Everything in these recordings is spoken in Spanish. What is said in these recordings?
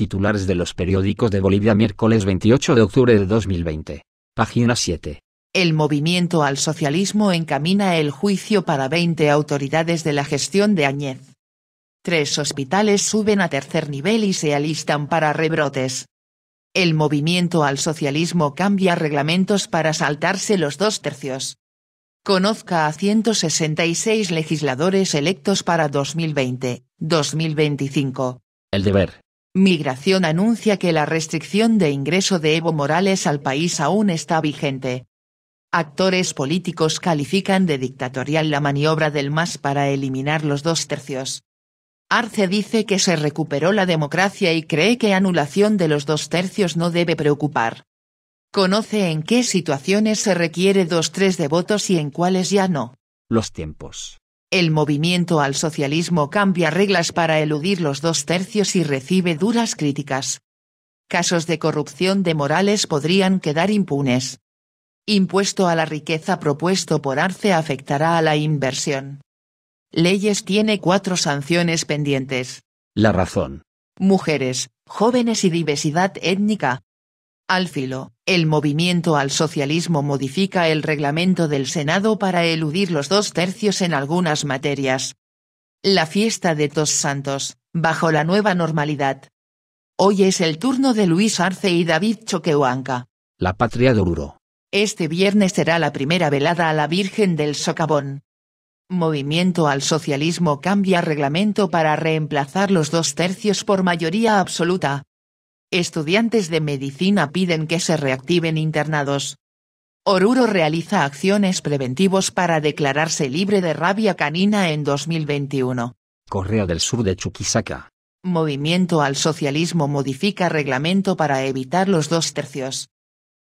Titulares de los periódicos de Bolivia miércoles 28 de octubre de 2020. Página 7. El movimiento al socialismo encamina el juicio para 20 autoridades de la gestión de Añez. Tres hospitales suben a tercer nivel y se alistan para rebrotes. El movimiento al socialismo cambia reglamentos para saltarse los dos tercios. Conozca a 166 legisladores electos para 2020, 2025. El deber. Migración anuncia que la restricción de ingreso de Evo Morales al país aún está vigente. Actores políticos califican de dictatorial la maniobra del MAS para eliminar los dos tercios. Arce dice que se recuperó la democracia y cree que anulación de los dos tercios no debe preocupar. Conoce en qué situaciones se requiere dos tres de votos y en cuáles ya no. Los tiempos. El movimiento al socialismo cambia reglas para eludir los dos tercios y recibe duras críticas. Casos de corrupción de Morales podrían quedar impunes. Impuesto a la riqueza propuesto por Arce afectará a la inversión. Leyes tiene cuatro sanciones pendientes. La razón. Mujeres, jóvenes y diversidad étnica, al filo, el movimiento al socialismo modifica el reglamento del Senado para eludir los dos tercios en algunas materias. La fiesta de Tos Santos, bajo la nueva normalidad. Hoy es el turno de Luis Arce y David Choquehuanca. La patria de Oruro. Este viernes será la primera velada a la Virgen del Socavón. Movimiento al socialismo cambia reglamento para reemplazar los dos tercios por mayoría absoluta. Estudiantes de medicina piden que se reactiven internados. Oruro realiza acciones preventivos para declararse libre de rabia canina en 2021. Correa del Sur de Chuquisaca. Movimiento al Socialismo modifica reglamento para evitar los dos tercios.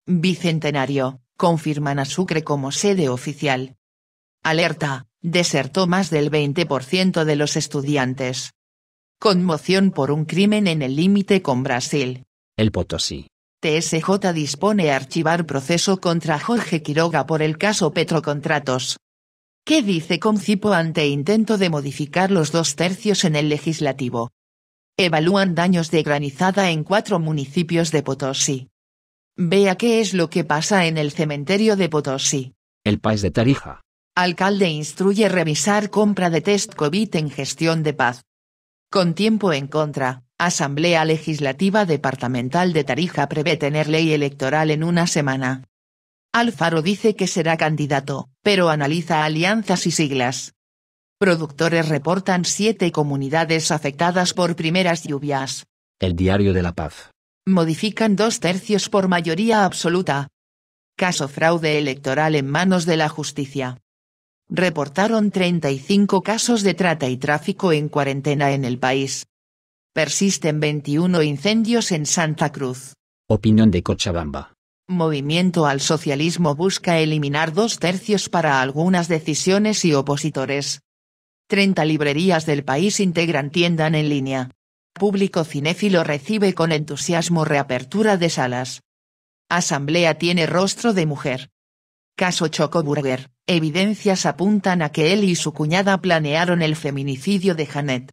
Bicentenario, confirman a Sucre como sede oficial. Alerta, desertó más del 20% de los estudiantes. Conmoción por un crimen en el límite con Brasil. El Potosí. TSJ dispone a archivar proceso contra Jorge Quiroga por el caso Petrocontratos. ¿Qué dice Concipo ante intento de modificar los dos tercios en el legislativo? Evalúan daños de granizada en cuatro municipios de Potosí. Vea qué es lo que pasa en el cementerio de Potosí. El país de Tarija. Alcalde instruye revisar compra de test COVID en gestión de paz. Con tiempo en contra, Asamblea Legislativa Departamental de Tarija prevé tener ley electoral en una semana. Alfaro dice que será candidato, pero analiza alianzas y siglas. Productores reportan siete comunidades afectadas por primeras lluvias. El Diario de la Paz. Modifican dos tercios por mayoría absoluta. Caso fraude electoral en manos de la justicia reportaron 35 casos de trata y tráfico en cuarentena en el país. Persisten 21 incendios en Santa Cruz. Opinión de Cochabamba. Movimiento al socialismo busca eliminar dos tercios para algunas decisiones y opositores. 30 librerías del país integran tiendan en línea. Público cinéfilo recibe con entusiasmo reapertura de salas. Asamblea tiene rostro de mujer. Caso Chocoburger, evidencias apuntan a que él y su cuñada planearon el feminicidio de Janet.